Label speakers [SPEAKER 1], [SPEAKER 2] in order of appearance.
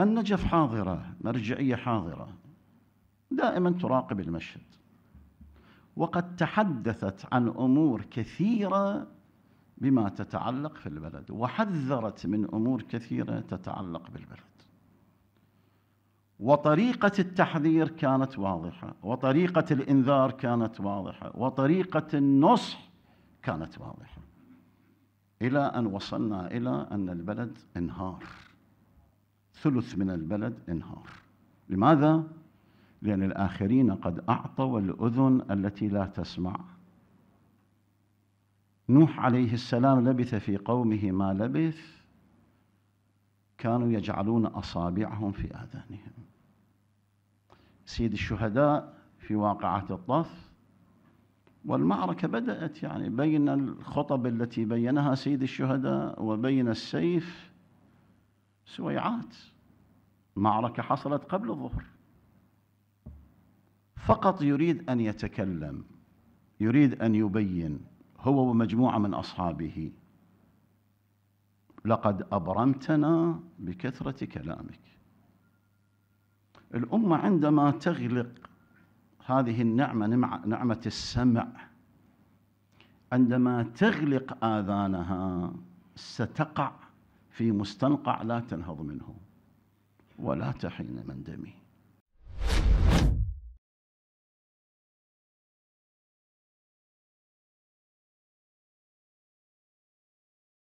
[SPEAKER 1] النجف حاضرة مرجعية حاضرة دائما تراقب المشهد وقد تحدثت عن أمور كثيرة بما تتعلق في البلد وحذرت من أمور كثيرة تتعلق بالبلد وطريقة التحذير كانت واضحة وطريقة الإنذار كانت واضحة وطريقة النصح كانت واضحة إلى أن وصلنا إلى أن البلد انهار ثلث من البلد انهار لماذا؟ لأن الآخرين قد أعطوا الأذن التي لا تسمع نوح عليه السلام لبث في قومه ما لبث كانوا يجعلون أصابعهم في آذانهم سيد الشهداء في واقعة الطف والمعركة بدأت يعني بين الخطب التي بينها سيد الشهداء وبين السيف سويعات معركة حصلت قبل الظهر فقط يريد أن يتكلم يريد أن يبين هو ومجموعة من أصحابه لقد أبرمتنا بكثرة كلامك الأمة عندما تغلق هذه النعمة نعمة السمع عندما تغلق آذانها ستقع في مستنقع لا تنهض منه ولا تحين دمي